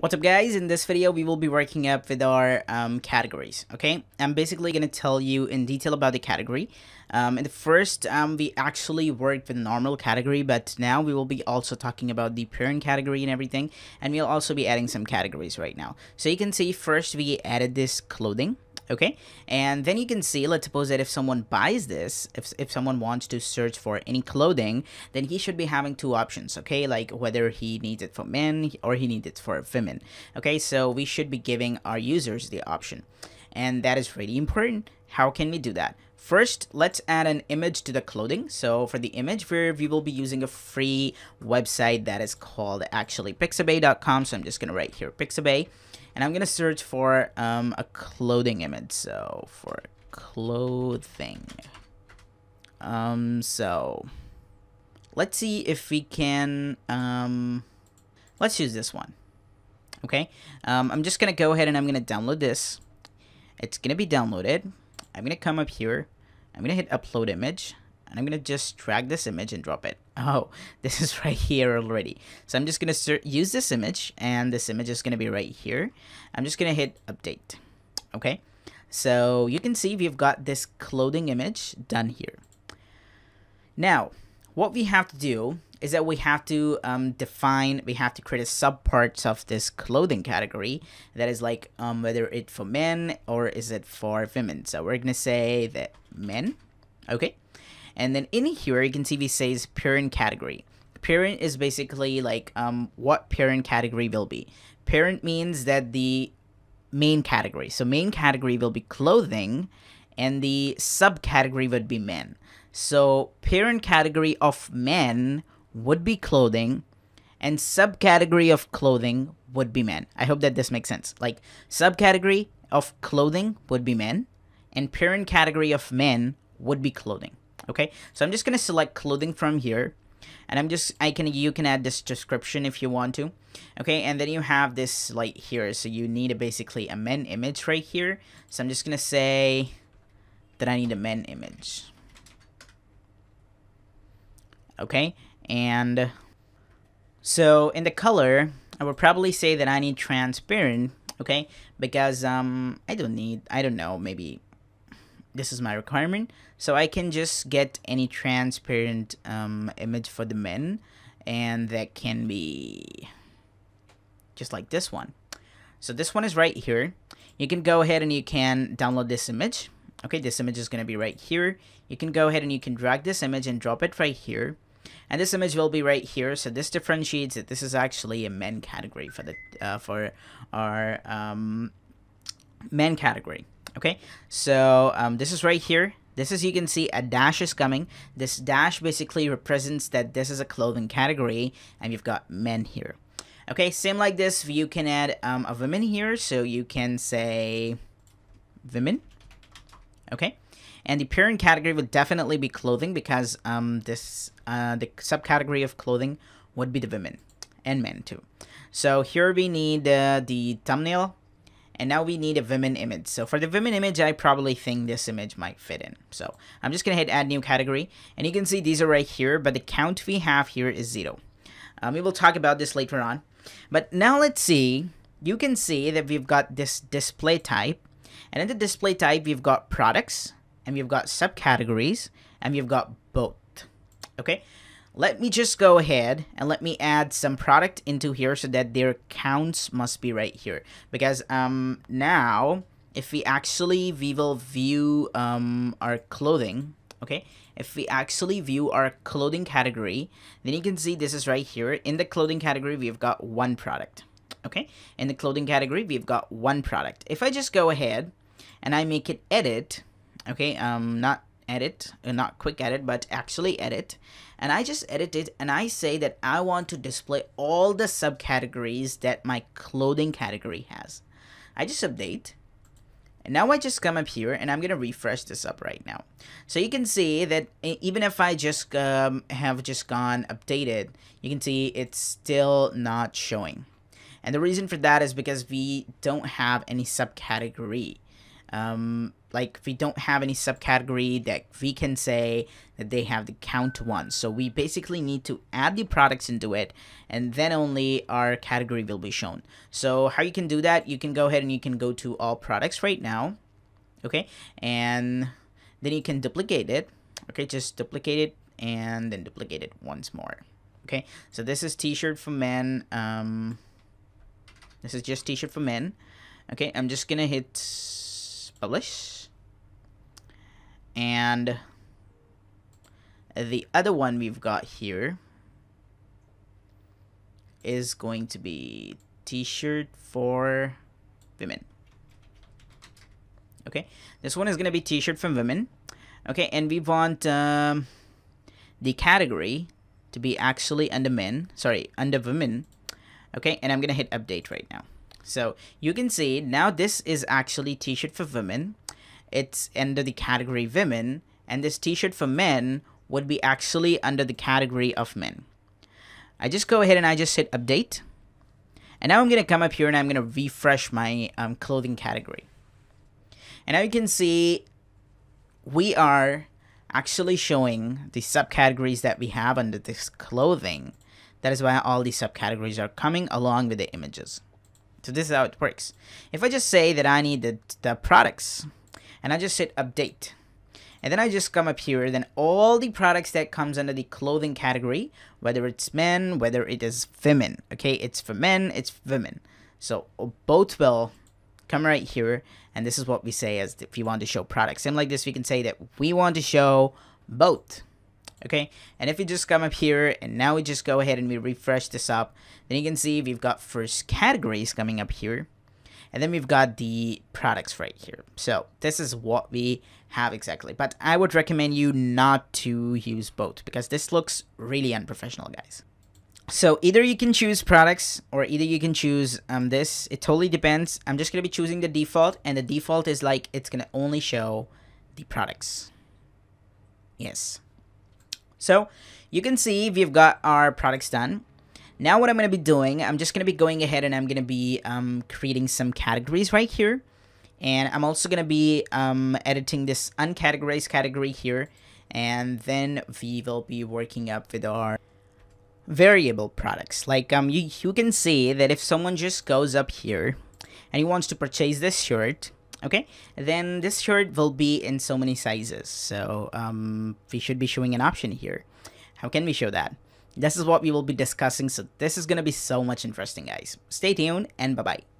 What's up guys, in this video we will be working up with our um, categories, okay? I'm basically going to tell you in detail about the category. Um, in the first, um, we actually worked with normal category, but now we will be also talking about the parent category and everything, and we'll also be adding some categories right now. So you can see first we added this clothing, okay? And then you can see, let's suppose that if someone buys this, if, if someone wants to search for any clothing, then he should be having two options, okay? Like whether he needs it for men or he needs it for women, okay? So we should be giving our users the option. And that is really important. How can we do that? First, let's add an image to the clothing. So for the image, we we will be using a free website that is called actually pixabay.com. So I'm just going to write here pixabay and I'm going to search for um, a clothing image. So for clothing. Um, so let's see if we can, um, let's use this one. Okay. Um, I'm just going to go ahead and I'm going to download this. It's going to be downloaded. I'm going to come up here. I'm going to hit upload image and I'm going to just drag this image and drop it. Oh, this is right here already. So I'm just going to use this image and this image is going to be right here. I'm just going to hit update. Okay. So you can see we've got this clothing image done here. Now, what we have to do is that we have to um, define, we have to create a subparts of this clothing category that is like um, whether it for men or is it for women. So we're gonna say that men, okay? And then in here, you can see we says parent category. Parent is basically like um, what parent category will be. Parent means that the main category. So main category will be clothing and the subcategory would be men. So parent category of men would be clothing and subcategory of clothing would be men. I hope that this makes sense. Like subcategory of clothing would be men and parent category of men would be clothing. Okay, so I'm just gonna select clothing from here and I'm just I can you can add this description if you want to okay and then you have this light here so you need a basically a men image right here so I'm just gonna say that I need a men image okay? And so in the color, I would probably say that I need transparent, okay? Because um, I don't need, I don't know, maybe this is my requirement. So I can just get any transparent um, image for the men and that can be just like this one. So this one is right here. You can go ahead and you can download this image. Okay, this image is going to be right here. You can go ahead and you can drag this image and drop it right here. And this image will be right here. So this differentiates that This is actually a men category for the uh, for our um, men category. Okay, so um, this is right here. This is, you can see a dash is coming. This dash basically represents that this is a clothing category and you've got men here. Okay, same like this, you can add um, a women here. So you can say women, okay? And the pairing category would definitely be clothing because um, this uh, the subcategory of clothing would be the women and men too. So here we need uh, the thumbnail and now we need a women image. So for the women image, I probably think this image might fit in. So I'm just gonna hit add new category and you can see these are right here, but the count we have here is zero. Um, we will talk about this later on. But now let's see, you can see that we've got this display type and in the display type, we've got products and we've got subcategories, and we've got both. Okay, let me just go ahead and let me add some product into here so that their counts must be right here. Because um, now, if we actually, we will view um, our clothing, okay? If we actually view our clothing category, then you can see this is right here. In the clothing category, we've got one product, okay? In the clothing category, we've got one product. If I just go ahead and I make it edit, okay um not edit uh, not quick edit but actually edit and I just edit it and I say that I want to display all the subcategories that my clothing category has I just update and now I just come up here and I'm going to refresh this up right now. So you can see that even if I just um, have just gone updated, you can see it's still not showing. And the reason for that is because we don't have any subcategory. Um, like we don't have any subcategory that we can say that they have the count one. So we basically need to add the products into it and then only our category will be shown. So how you can do that, you can go ahead and you can go to all products right now. Okay. And then you can duplicate it. Okay. Just duplicate it and then duplicate it once more. Okay. So this is t-shirt for men. Um, this is just t-shirt for men. Okay. I'm just going to hit publish. And the other one we've got here is going to be t-shirt for women. Okay, this one is going to be t-shirt from women. Okay, and we want um, the category to be actually under men, sorry, under women. Okay, and I'm going to hit update right now. So you can see now this is actually t-shirt for women it's under the category women, and this t-shirt for men would be actually under the category of men. I just go ahead and I just hit update. And now I'm going to come up here and I'm going to refresh my um, clothing category. And now you can see we are actually showing the subcategories that we have under this clothing. That is why all these subcategories are coming along with the images. So this is how it works. If I just say that I need the, the products, and I just hit update. And then I just come up here, then all the products that comes under the clothing category, whether it's men, whether it is women, okay? It's for men, it's for women. So both will come right here, and this is what we say as if you want to show products. Same like this, we can say that we want to show both, okay? And if you just come up here, and now we just go ahead and we refresh this up, then you can see we've got first categories coming up here. And then we've got the products right here. So this is what we have exactly. But I would recommend you not to use both because this looks really unprofessional, guys. So either you can choose products or either you can choose um, this. It totally depends. I'm just going to be choosing the default and the default is like it's going to only show the products. Yes. So you can see we've got our products done. Now what I'm going to be doing, I'm just going to be going ahead and I'm going to be um, creating some categories right here. And I'm also going to be um, editing this uncategorized category here. And then we will be working up with our variable products. Like um, you, you can see that if someone just goes up here and he wants to purchase this shirt, okay, then this shirt will be in so many sizes. So um, we should be showing an option here. How can we show that? This is what we will be discussing, so this is gonna be so much interesting, guys. Stay tuned, and bye-bye.